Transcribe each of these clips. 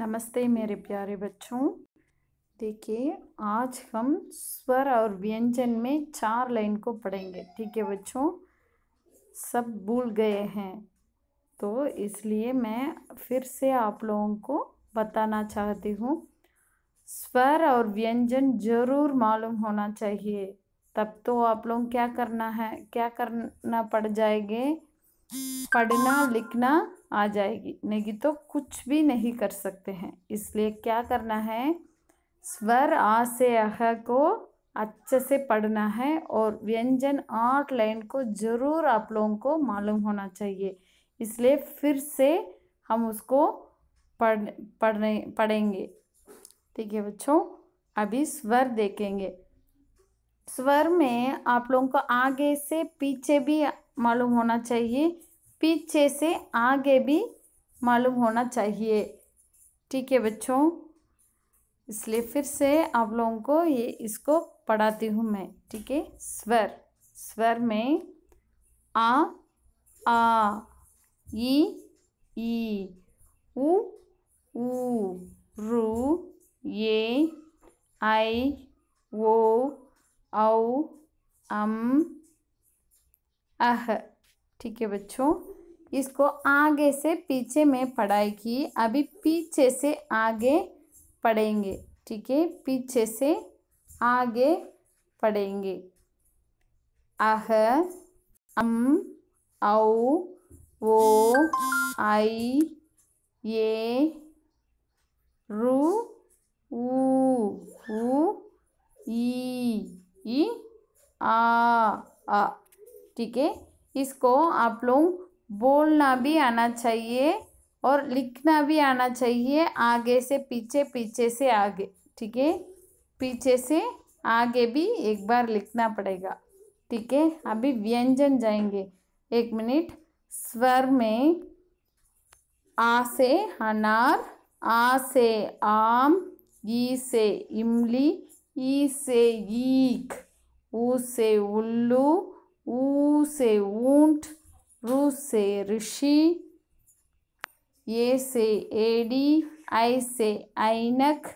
नमस्ते मेरे प्यारे बच्चों देखिए आज हम स्वर और व्यंजन में चार लाइन को पढ़ेंगे ठीक है बच्चों सब भूल गए हैं तो इसलिए मैं फिर से आप लोगों को बताना चाहती हूँ स्वर और व्यंजन ज़रूर मालूम होना चाहिए तब तो आप लोग क्या करना है क्या करना पड़ जाएंगे पढ़ना लिखना आ जाएगी नहीं तो कुछ भी नहीं कर सकते हैं इसलिए क्या करना है स्वर आ से अह को अच्छे से पढ़ना है और व्यंजन आठ लाइन को ज़रूर आप लोगों को मालूम होना चाहिए इसलिए फिर से हम उसको पढ़ पढ़ने पढ़ेंगे ठीक है बच्चों अभी स्वर देखेंगे स्वर में आप लोगों को आगे से पीछे भी मालूम होना चाहिए पीछे से आगे भी मालूम होना चाहिए ठीक है बच्चों इसलिए फिर से आप लोगों को ये इसको पढ़ाती हूँ मैं ठीक है स्वर स्वर में आ आ ई ई उ ऊ रू ये आई वो औ अम अह ठीक है बच्चों इसको आगे से पीछे में पढ़ाई की अभी पीछे से आगे पढ़ेंगे ठीक है पीछे से आगे पढ़ेंगे अह अम औ ओ आई ये रू ऊ ऊ ई ई आ आ ठीक है इसको आप लोग बोलना भी आना चाहिए और लिखना भी आना चाहिए आगे से पीछे पीछे से आगे ठीक है पीछे से आगे भी एक बार लिखना पड़ेगा ठीक है अभी व्यंजन जाएंगे एक मिनट स्वर में आ से अनार आ से आम ई से इमली ई से ईख ऊ से उल्लू ऊ से ऊंट रू से ऋषि ये से एडी आई से आइनक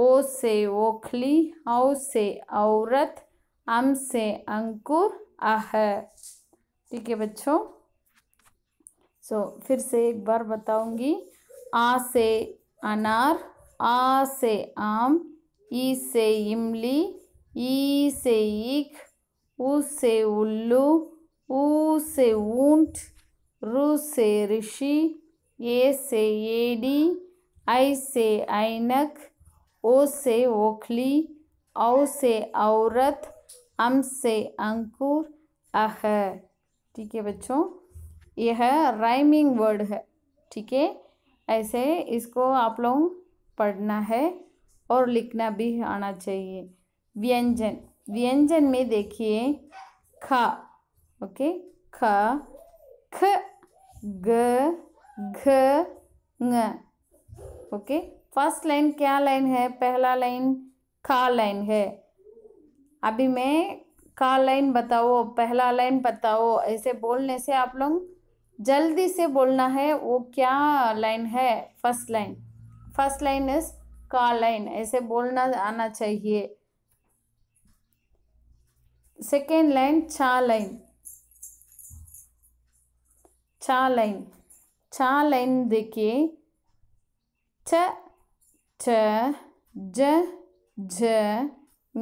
ओ से ओखली औ से औरत अम से अंकुर आह ठीक है बच्चों सो so, फिर से एक बार बताऊंगी आ से अनार आ से आम ई से इमली ई से ईख ऊ से उल्लू ऊ से ऊंट रु से ऋषि ए से एडी ऐ से ऐनक ओ से ओखली औ से औरत अम से अंकुर अह ठीक है बच्चों यह राइमिंग वर्ड है ठीक है ऐसे इसको आप लोग पढ़ना है और लिखना भी आना चाहिए व्यंजन व्यंजन में देखिए ख ओके ख ख ग घ ङ ओके फर्स्ट लाइन क्या लाइन है पहला लाइन खा लाइन है अभी मैं का लाइन बताओ पहला लाइन बताओ ऐसे बोलने से आप लोग जल्दी से बोलना है वो क्या लाइन है first line first line is का लाइन ऐसे बोलना आना चाहिए second line cha line cha line cha line देखिए च च ज झ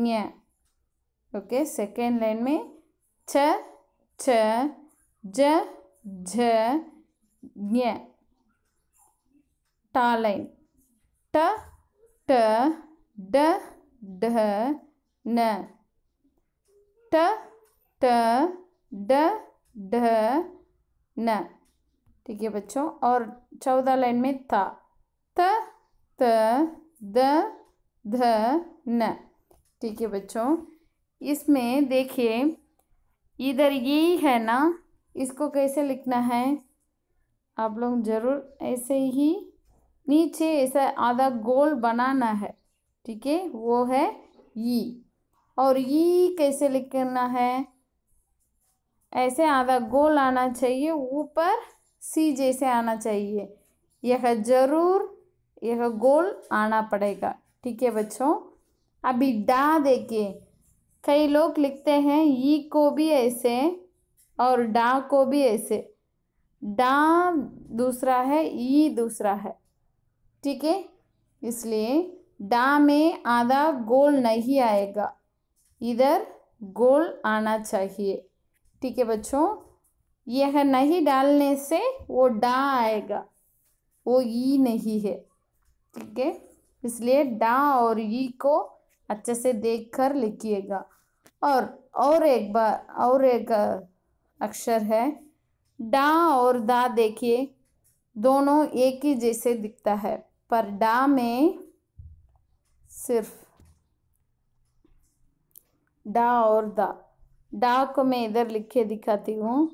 ञ ओके सेकेंड लाइन में च च ज झ ञ टा लाइन ट ट ड ढ न ट ड ढ न ठीक है बच्चों और चौदह लाइन में था त त द ध न ठीक है बच्चों इसमें देखिए इधर ये है ना इसको कैसे लिखना है आप लोग ज़रूर ऐसे ही नीचे ऐसा आधा गोल बनाना है ठीक है वो है ई और ये कैसे लिखना है ऐसे आधा गोल आना चाहिए ऊपर सी जैसे आना चाहिए यह जरूर यह गोल आना पड़ेगा ठीक है बच्चों अभी डा देखिए कई लोग लिखते हैं ई को भी ऐसे और डा को भी ऐसे डा दूसरा है ई दूसरा है ठीक है इसलिए डा में आधा गोल नहीं आएगा इधर गोल आना चाहिए ठीक है बच्चों यह नहीं डालने से वो डा आएगा वो ई नहीं है ठीक है इसलिए डा और ई को अच्छे से देख कर लिखिएगा और और एक बार और एक अक्षर है डा और दा देखिए दोनों एक ही जैसे दिखता है पर डा में सिर्फ डा और दा डा को मैं इधर लिख के दिखाती हूँ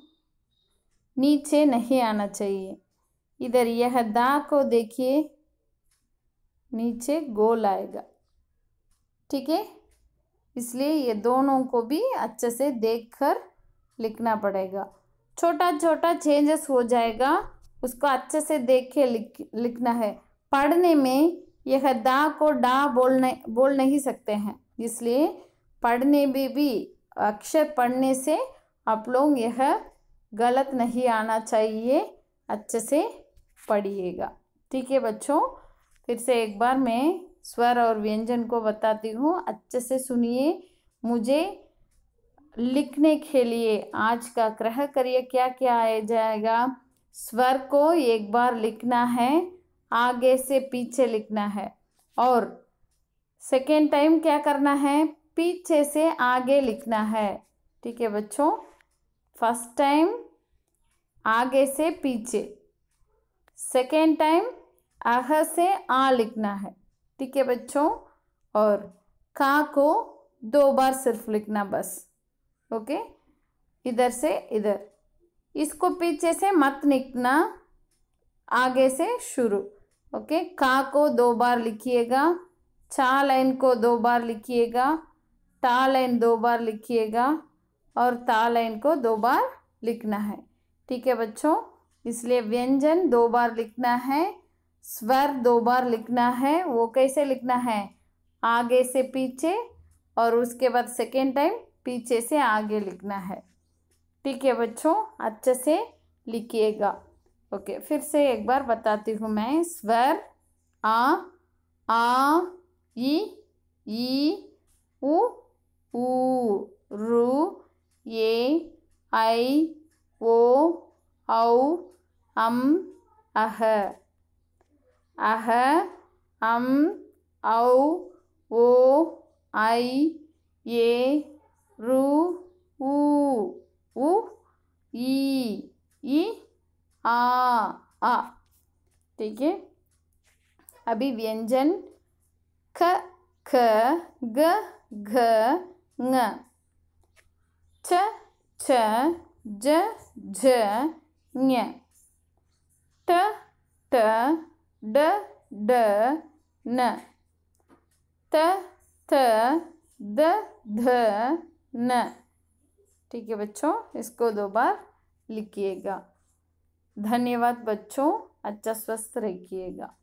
नीचे नहीं आना चाहिए इधर यह दा को देखिए नीचे गोल आएगा ठीक है इसलिए ये दोनों को भी अच्छे से देखकर लिखना पड़ेगा छोटा छोटा चेंजेस हो जाएगा उसको अच्छे से देख के लिख लिखना है पढ़ने में यह दा को डा बोलने बोल नहीं सकते हैं इसलिए पढ़ने में भी अक्षर पढ़ने से आप लोग यह गलत नहीं आना चाहिए अच्छे से पढ़िएगा ठीक है बच्चों फिर से एक बार मैं स्वर और व्यंजन को बताती हूँ अच्छे से सुनिए मुझे लिखने के लिए आज का ग्रह करिए क्या क्या आ जाएगा स्वर को एक बार लिखना है आगे से पीछे लिखना है और सेकेंड टाइम क्या करना है पीछे से आगे लिखना है ठीक है बच्चों फर्स्ट टाइम आगे से पीछे सेकेंड टाइम आह से आ लिखना है ठीक है बच्चों और का को दो बार सिर्फ लिखना बस ओके इधर से इधर इसको पीछे से मत लिखना आगे से शुरू ओके का को दो बार लिखिएगा चा लाइन को दो बार लिखिएगा ता लाइन दो बार लिखिएगा और ता लाइन को दो बार लिखना है ठीक है बच्चों इसलिए व्यंजन दो बार लिखना है स्वर दो बार लिखना है वो कैसे लिखना है आगे से पीछे और उसके बाद सेकेंड टाइम पीछे से आगे लिखना है ठीक है बच्चों अच्छे से लिखिएगा ओके फिर से एक बार बताती हूँ मैं स्वर आ आ ई ई उ पू रु ए ऐ ओ औ अम अह अह अम औ ओ ऐ ए रु उ उ ई ई आ आ ठीक है अभी व्यंजन ख ख ग घ ng छ ch j झ ng t t d d n t t d d न ठीक है बच्चों इसको दो बार लिखिएगा धन्यवाद बच्चों अच्छा स्वस्थ रखिएगा